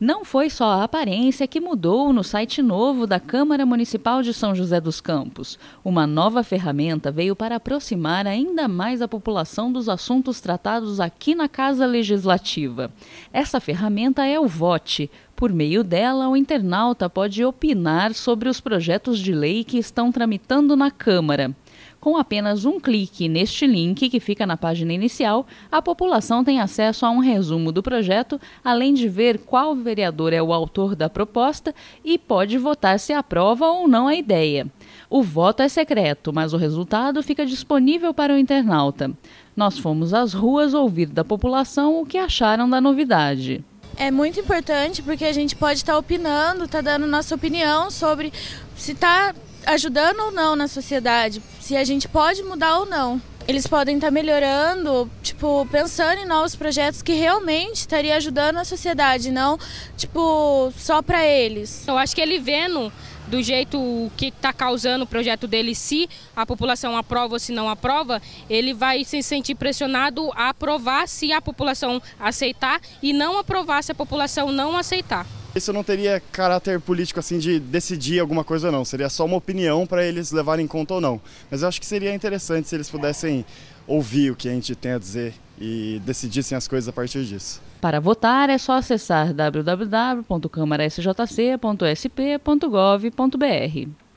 Não foi só a aparência que mudou no site novo da Câmara Municipal de São José dos Campos. Uma nova ferramenta veio para aproximar ainda mais a população dos assuntos tratados aqui na Casa Legislativa. Essa ferramenta é o Vote. Por meio dela, o internauta pode opinar sobre os projetos de lei que estão tramitando na Câmara. Com apenas um clique neste link que fica na página inicial, a população tem acesso a um resumo do projeto, além de ver qual vereador é o autor da proposta e pode votar se aprova ou não a ideia. O voto é secreto, mas o resultado fica disponível para o internauta. Nós fomos às ruas ouvir da população o que acharam da novidade. É muito importante porque a gente pode estar tá opinando, estar tá dando nossa opinião sobre se está ajudando ou não na sociedade, se a gente pode mudar ou não. Eles podem estar melhorando, tipo, pensando em novos projetos que realmente estaria ajudando a sociedade, não, tipo, só para eles. Eu acho que ele vendo do jeito que está causando o projeto dele, se a população aprova ou se não aprova, ele vai se sentir pressionado a aprovar se a população aceitar e não aprovar se a população não aceitar. Isso não teria caráter político assim de decidir alguma coisa ou não, seria só uma opinião para eles levarem em conta ou não. Mas eu acho que seria interessante se eles pudessem ouvir o que a gente tem a dizer e decidissem as coisas a partir disso. Para votar é só acessar www.câmarasjc.sp.gov.br.